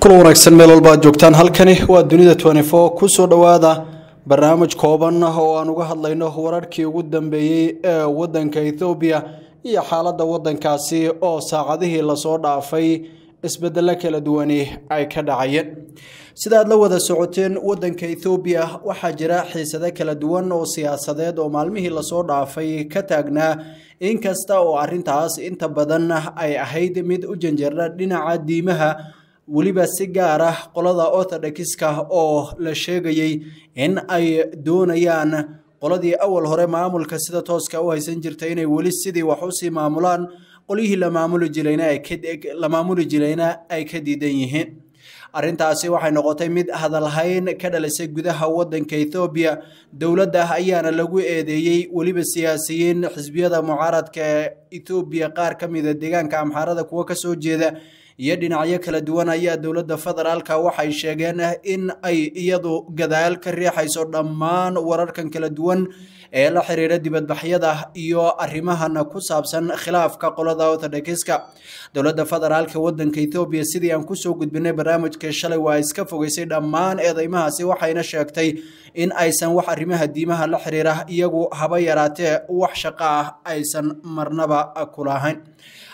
kul wanaagsan meel walba aad joogtaan halkani waa dunida kusoo dhowaada barnaamij kooban ah oo aan uga hadlayno wararkii ugu dambeeyey ee wadanka ethoobiya iyo xaaladda wadankaasi oo saacadihii lasoo dhaafay isbedelo kala duwani ay ka dhacayeen sidaad la wada socoteen wadanka ethoobiya waxaa jira xiisado kala duwan oo siyaasadeed oo maalmihii lasoo dhaafay ka taagnaa inkasta oo arintaas inta badan ay ahayd mid u janjera dhinaca diimaha weliba si gaar ah qolada orthodoxka oo la sheegayey in ay doonayaan qoladii awal hore maamulka sida tooska u haysan jirtay inay weli sidii wax usii maamulaan qolyihii la maamuli jirayna ay ka diidan yihiin arintaasi waxay noqotay mid hadalhayn ka dhalisay gudaha wadanka ethoobiya dowladda ayaana lagu eedeeyey weliba siyaasiyiin xisbiyada mucaaradka ethoobiya qaar ka mida ah deegaanka amxaarada kuwa kasoo jeeda iyo dhinacyo kala duwan ayaa dowladda federaalka waxay sheegeen ah in ay iyadu gadaal ka riixayso dhammaan wararkan kala duwan ee la xiriira dibadbaxyada iyo arrimahana ku saabsan khilaafka qolada ortodhekiska dowladda federaalka wadanka ethoobiya sidii aan kusoo gudbinay barnaamijka shalay waa iska fogeysay dhammaan eedeymahaasi waxayna sheegtay in aysan wax arrimaha diimaha la xiriira iyagu haba yaraatee wax shaqo ah aysan marnaba kulahayn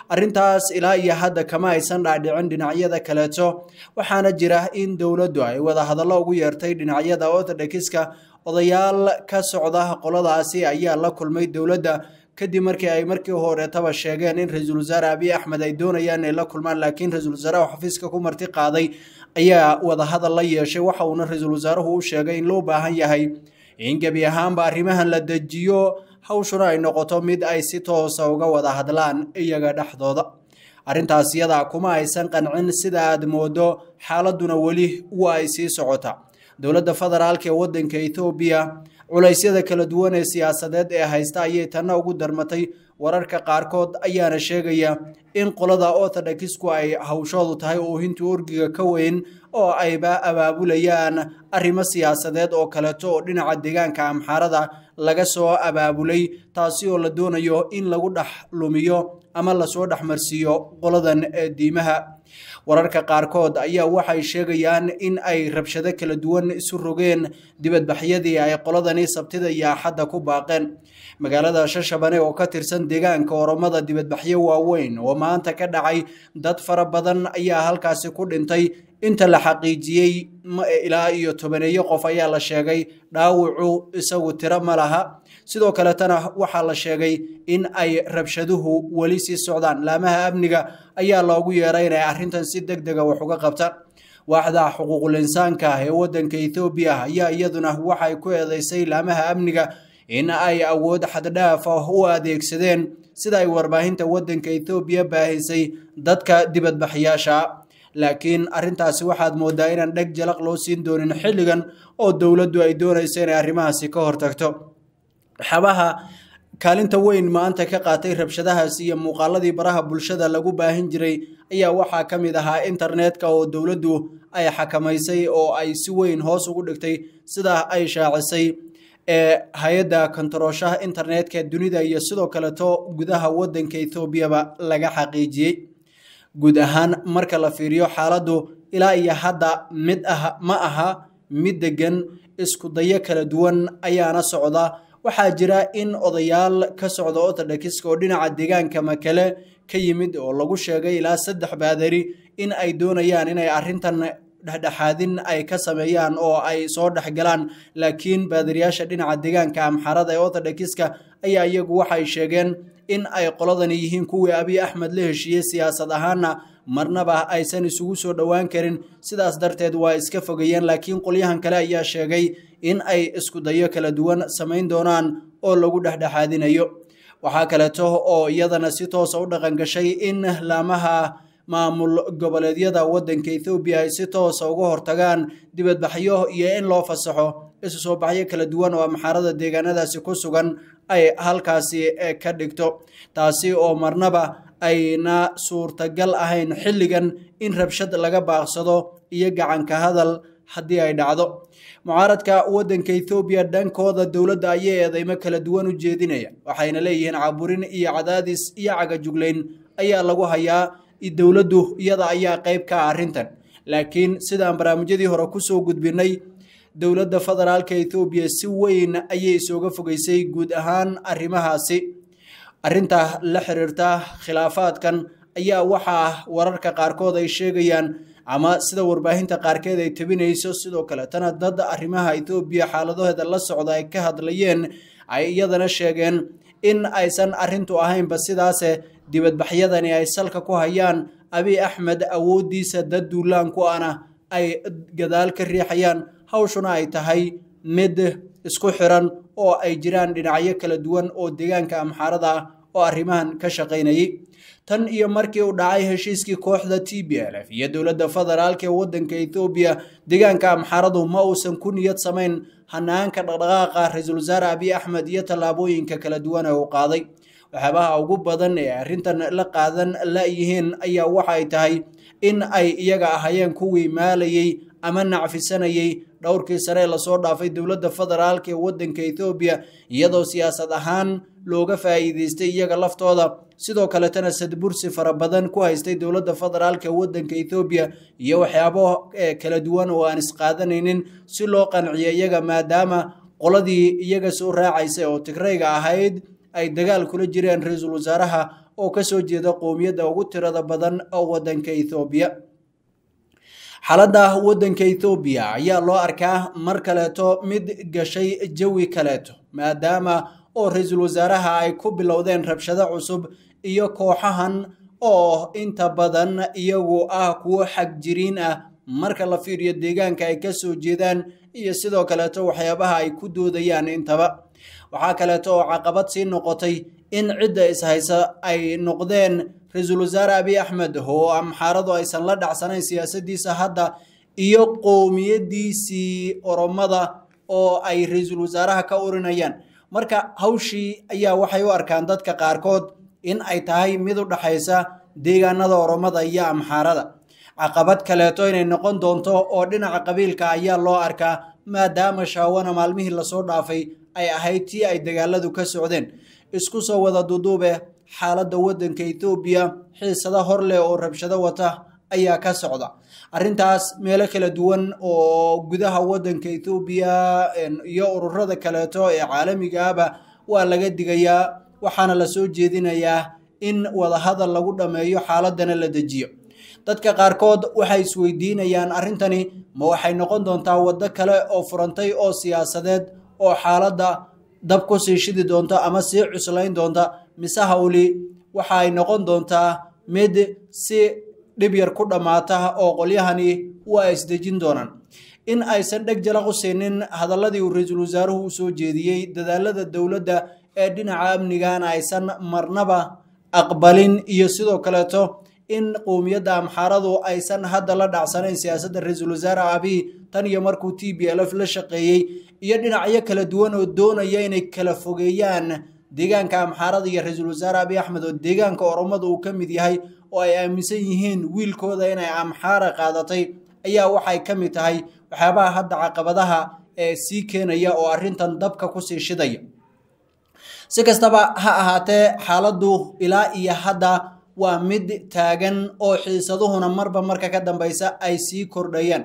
arintaas ilaa iyo hadda kama aysan dhaadhicin dhinacyada kaleeto waxaana jira in dowladdu ay wadahadallo ugu yeertay dhinacyada ortodhekiska odayaal ka socda qoladaasi ayaa la kulmay dowladda kadib markii ay markii horeetaba sheegeen in ra-iisul wasaare abiy axmed ay doonayaan inay la kulmaan laakiin ra-isul wasaaraha xafiiska ku marti qaaday ayaa wadahadal la yeeshay waxa uuna ra-iisul wasaaruhu u sheegay in loo baahan yahay in gebi ahaanba arrimahan la dejiyo hawshuna ay noqoto mid ay si toosa ah uga wada hadlaan iyaga dhexdooda arrintaas iyadaa kuma aysan qancin sida aad moodo xaaladduna weli wa ay sii socota dowladda federaalka ee waddanka ethoobiya culaysyada kala duwan ee siyaasadeed ee haysta ayay tanna ugu darmatay wararka qaarkood ayaana sheegaya in qolada orthodakisku ay hawshoodu tahay oo hinta orgiga ka weyn oo ayba abaabulayaan arrimo siyaasadeed oo kaleeto oo dhinaca deegaanka amxaarada laga soo abaabulay taasi oo la doonayo in lagu dhex lumiyo ama lasoo dhexmarsiiyo qoladan diimaha wararka qaarkood ayaa waxay sheegayaan in ay rabshado kala duwan isu rogeen dibadbaxyadii ay qoladani sabtida iyo axadda ku baaqeen magaalada shashabane oo ka tirsan deegaanka oromada dibadbaxyo waaweyn oo maanta ka dhacay dad fara badan ayaa halkaasi ku dhintay inta la xaqiijiyey ilaa iyo tobaneeyo qof ayaa la sheegay dhaawacu isagu tiro ma laha sidoo kaletana waxaa la sheegay in ay rabshaduhu weli sii socdaan laamaha amniga ayaa loogu yeeray inay arrintan si deg dega ah wax uga qabta waaxda xuquuqul insaanka ah ee waddanka ethoobiya ayaa iyaduna waxay ku eedeysay laamaha amniga in ay awood xaddhaaf ah u adeegsadeen sida ay warbaahinta waddanka ethoobiya baahisay dadka dibadbaxyaasha laakiin arrintaasi waxaad mooddaa inaan dheg jalaq loo siin doonin xilligan oo dowladdu ay doonaysa inay arrimahaasi ka hortagto xabaha kaalinta weyn maanta ka qaatay rabshadahaasi iyo muuqaaladii baraha bulshada lagu baahin jiray ayaa waxaa ka mid ahaa internetka oo dowladdu ay xakamaysay oo ay si weyn hoos ugu dhigtay sidaa ay shaacisay ee hay-adda kontarooshaha internetka dunida iyo sidoo kaleto gudaha wadanka ethoobiyaba laga xaqiijiyey guud ahaan marka la fiiriyo xaaladdu ilaa iyo hadda mid ah ma aha mid deggan isku dayo kala duwan ayaana socda waxaa jira in odayaal ka socda otodakiska oo dhinaca deegaanka makale ka yimid oo lagu sheegay ilaa saddex baadari in ay doonayaan inay arintan dhexdhexaadin ay ka sameeyaan oo ay soo dhex galaan laakiin baadiryaasha dhinaca deegaanka amxarada ee waddanka ayaa iyagu waxay sheegeen in ay qoladani yihiin kuwii abiy axmed la heshiiyey siyaasad ahaanna marnaba aysan isugu soo dhowaan karin sidaas darteed waa iska fogeeyeen laakiin qolyahan kale ayaa sheegay in ay iskudayo kala duwan samayn doonaan oo lagu dhexdhexaadinayo waxaa kaleeto oo iyadana si toosa ah u dhaqan gashay in laamaha maamul goboleedyada waddanka ethoobiya ay si toosa ah uga hortagaan dibadbaxyo iyo in loo fasaxo isu soo baxyo kala duwan oo amxaarada deegaanadaasi ku sugan ay halkaasi eh, ka dhigto taasi oo marnaba ayna suurtagal ahayn xilligan in rabshad laga baaqsado iyo gacanka hadal haddii ay dhacdo mucaaradka waddanka ethoobiya dhankooda dowladda ayay eedeymo kala duwan u jeedinaya waxayna leeyihiin caburin iyo cadaadis iyo cagajuglayn ayaa lagu hayaa dowladdu iyada ayaa qayb ka ah arrintan laakiin sidaan barnaamijyadii hore ku soo gudbinay dowladda federaalka ethoobiya si weyn ayay isooga fogeysay guud ahaan arrimahaasi arrintaa la xiriirta khilaafaadkan ayaa waxaa wararka qaarkood ay sheegayaan ama sida warbaahinta qaarkeed ay tabinayso sidoo kale tana dad arrimaha ethoobiya xaaladaheeda la socda ay ka hadlayeen ay iyadana sheegeen in aysan arrintu ahaynba sidaase dibadbaxyadani ay salka ku hayaan abiy axmed awooddiisa dad duulaanku ana ay gadaal ka riixayaan hawshuna ay tahay mid isku xiran oo ay jiraan dhinacyo kala duwan oo deegaanka amxaarada oo arrimahan ka shaqaynayay tan iyo markii uu dhacay heshiiskii kooxda t b l f iyo dowladda federaalk ee waddanka ethoobiya deegaanka amxaradu ma uusan ku niyad samayn hanaanka dhaqdhaqaaqa ra-iisul wasaare abiy axmed iyo tallaabooyinka kala duwan ee uu qaaday waxyaabaha ugu badan ee arrintan la qaadan la yihiin ayaa ay tahay in ay iyaga ahaayeen kuwii maalayey ama nacfisanayay dhowrkii sare ee lasoo dhaafay dowladda federaalka ee waddanka ethoobiya iyadoo siyaasad ahaan looga faa'iideystay iyaga laftooda sidoo kaletana sadbursi fara badan ku haystay dowladda federaalka waddanka ethoobiya iyo waxyaabo ee eh, kala duwan oo aan isqaadanaynin si loo qanciyo iyaga maadaama qoladii iyaga soo raacaysay oo tigrayga ahayd ay dagaal kula jireen ra-iisul wasaaraha oo kasoo jeeda qowmiyadda ugu tirada badan oo waddanka ethoobiya xaaladda waddanka ethoobiya ayaa loo arkaa mar kaleeto mid gashay jawi kaleeto maadaama oo ra-iisul wasaaraha ay ku bilowdeen rabshado cusub iyo kooxahan oo inta badan iyagu ah kuwo xagjiriin ah marka la fiiriyo deegaanka ay ka soo jeedaan iyo sidoo kaleeto waxyaabaha ay ku doodayaan intaba waxaa kaleeto oo caqabad sii noqotay in cidda ishaysa ay noqdeen ra-iisul wasaare abiy axmed oo amxaaradu ah aysan la dhacsanayn siyaasadiisa hadda iyo qowmiyadiisii oromada oo ay ra-iisul wasaaraha ka urinayaan marka hawshii ayaa waxay u arkaan dadka qaarkood in ay tahay mid u dhaxaysa deegaanada oromada iyo amxaarada caqabad kaleeto inay noqon doonto oo dhinaca qabiilka ayaa loo arkaa maadaama shaawana maalmihii lasoo dhaafay ay ahayd tii ay dagaaladu ka socdeen isku soo wada duduube xaaladda waddanka ethoobiya xiisada hor leh oo rabshado wata ayaa ka socda arrintaas meelo kala duwan oo gudaha waddanka ethoobiya iyo ururada kaleeto ee caalamigaaba waa laga digayaa waxaana la soo jeedinayaa in wadahadal lagu dhammeeyo xaaladana la dejiyo dadka qaarkood waxay isweydiinayaan arrintani ma waxay noqon doontaa waddo kale oo furantay oo siyaasadeed oo xaaladda dab ku sii shidi doonta ama sii cuslayn doonta mise hawli waxaay noqon doontaa mid si dhib yar ku dhammaata oo qolyahani waa isdejin doonaan in aysan dheg jalaqu siinin hadalladii uu ra-iisul wasaaruhu u soo jeediyey dadaalada dowladda ee dhinaca amnigana aysan marnaba aqbalin iyo sidoo kaleeto in qowmiyadda amxaaradu aysan hadda la dhacsanayn siyaasadda ra-iisul wasaare abi tan iyo markuu t b lf la shaqeeyey iyo dhinacyo kala duwan oo doonaya inay kala fogeeyaan deegaanka amxaarada iyo ra-iisul wasaare abi axmed oo deegaanka oromada uu ka mid yahay oo ay aaminsan yihiin wiilkooda inay amxaara qaadatay ayaa waxay ka mid tahay waxyaabaha hadda caqabadaha ee sii keenaya oo arrintan dabka kusii shidaya si kastaba ha ahaatee xaaladdu ilaa iyo hadda waa mid taagan oo xiisaduhuna marba marka ka dambaysa ay sii kordhayaan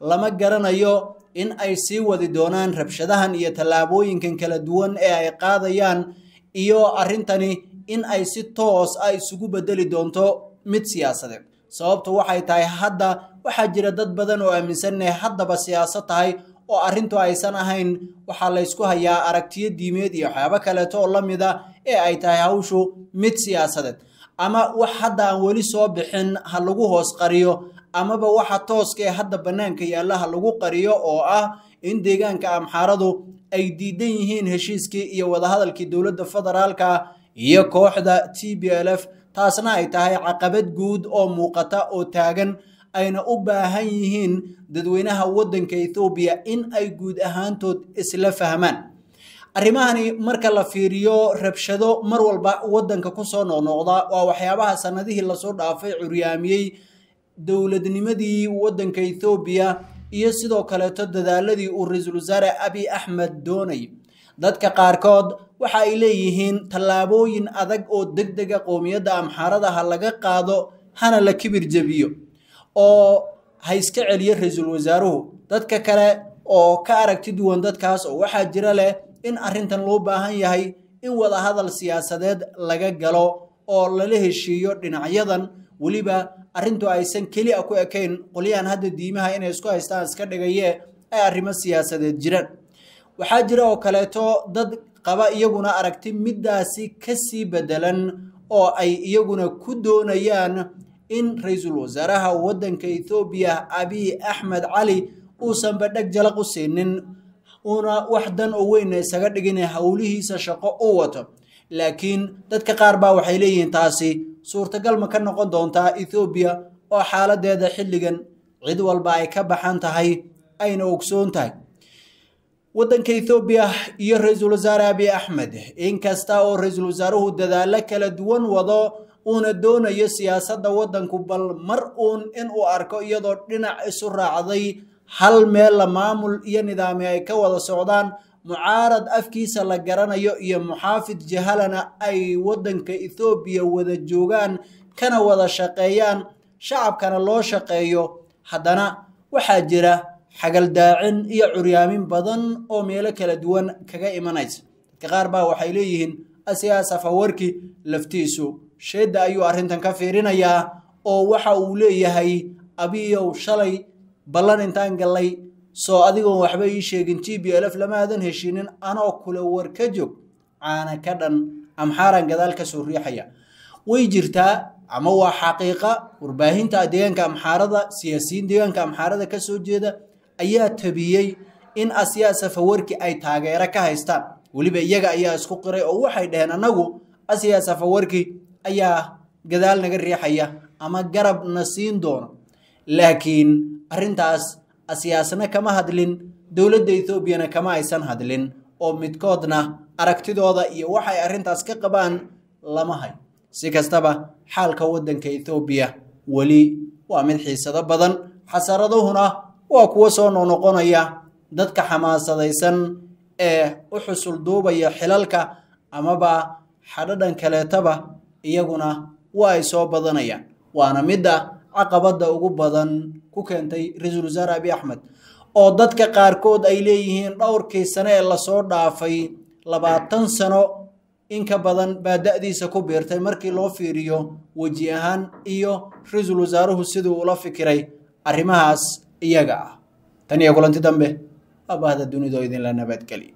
lama garanayo in ay sii wadi doonaan rabshadahan iyo tallaabooyinkan kala duwan ee ay qaadayaan iyo arrintani in ay si toos a ah isugu bedeli doonto mid siyaasadeed sababtu waxay tahay hadda waxaa jira dad badan oo aaminsan inay haddaba siyaasad tahay oo arrintu aysan ahayn waxaa laysku hayaa aragtiyo diimeed iyo waxyaabo kaleeto oo la mid a ee ay tahay hawshu mid siyaasadeed ama wax hadda aan weli soo bixin ha lagu hoos qariyo amaba waxa tooskaee hadda bannaanka yaalla ha lagu qariyo oo ah in deegaanka amxaaradu ay diidan yihiin heshiiskii iyo wadahadalkii dowladda federaalka iyo kooxda t b l f taasna ay tahay caqabad guud oo muuqata oo taagan ayna u baahan yihiin dadweynaha waddanka ethoobiya in ay guud ahaantood isla fahmaan arrimahani marka la fiiriyo rabshado mar walba waddanka kusoo noqnoqda waa waxyaabaha sannadihii lasoo dhaafay curyaamiyey dowladnimadii waddanka ethoobiya iyo sidoo kaleeto dadaaladii uu ra-iisul wasaare abi axmed doonay dadka qaarkood waxa ay leeyihiin tallaabooyin adag oo deg dega qowmiyadda amxaarada ha laga qaado hana la kibir jebiyo oo ha iska celiyo ra-iisul wasaaruhu dadka kale oo ka aragti duwan dadkaas oo waxaa jira leh in arrintan loo baahan yahay in wadahadal siyaasadeed laga galo oo lala heshiiyo dhinacyadan weliba arrintu aysan keli a ku ekayn qolyahan hadda diimaha inay isku haystaan iska dhigaye ay arrimo siyaasadeed jiraan waxaa jira oo kaleeto dad qaba iyaguna aragti middaasi ka sii beddelan oo ay iyaguna ku doonayaan in ra-iisul wasaaraha waddanka ethoobiya abiy axmed cali uusan badheg jalaq u siinin uuna wax dan oo weyna isaga dhigina howlihiisa shaqo u wato laakiin dadka qaar baa waxay leeyihiin taasi suurtagal ma ka noqon doontaa ethoobiya oo xaaladeeda xilligan cid walba ay ka baxan tahay ayna ogsoon tahay waddanka ethoobiya iyo ra-iisul wasaare abiy axmed inkasta oo ra-iisul wasaaruhu dadaalo kala duwan wado uuna doonayo siyaasadda waddanku bal mar uun inuu arko iyadoo dhinac isu raacday hal meella maamul iyo nidaami ay ka wada socdaan mucaarad afkiisa la garanayo iyo muxaafid jahalana ay waddanka ethoobiya wada joogaan kana wada shaqeeyaan shacabkana loo shaqeeyo haddana waxaa jira xagaldaacin iyo curyaamin badan oo meelo kala duwan kaga imanaysa dadka qaar baa waxay leeyihiin asigaa safawarki laftiisu sheedda ayuu arrintan ka fiirinayaa oo waxa uu leeyahay abiyow shalay ballan intaan gallay soo adigoon waxba ii sheegin t b lf lamaadan heshiinin anoo kule war ka joog caana ka dhan amxaaran gadaal ka soo riixaya way jirtaa ama waa xaqiiqa warbaahinta deegaanka amxaarada siyaasiyiin deegaanka amxaarada ka soo jeeda ayaa tabiyey in asyaa safawarki ay taageero ka haystaan weliba iyaga ayaa isku qiray oo waxay dhaheen annagu asyaa safawarki ayaa gadaal naga riixaya ama garabna siin doono laakiin arrintaas asiyaasna kama hadlin dowladda ethoobiyana kama aysan hadlin oo midkoodna aragtidooda iyo waxay arrintaas ka qabaan lama hayo si kastaba xaalka waddanka ethoobiya weli waa mid xiisado badan xasaraduhuna waa kuwo soo noqnoqonaya dadka xamaasadaysan ee u xusul duubaya xilalka amaba xadhadhan kaleetaba iyaguna waa ay soo badanayaan waana midda caqabada ugu badan ku keentay ra-iisul wasaare abiy axmed oo dadka qaarkood ay leeyihiin dhowrkii sano ee lasoo dhaafay labaatan sano in ka badan baa da-diisa ku biirtay markii loo fiiriyo weji ahaan iyo ra-iisul wasaaruhu siduu ula fikiray arrimahaas iyaga ah tan iyo kulanti dambe abaahda dunido idinla nabadgeliya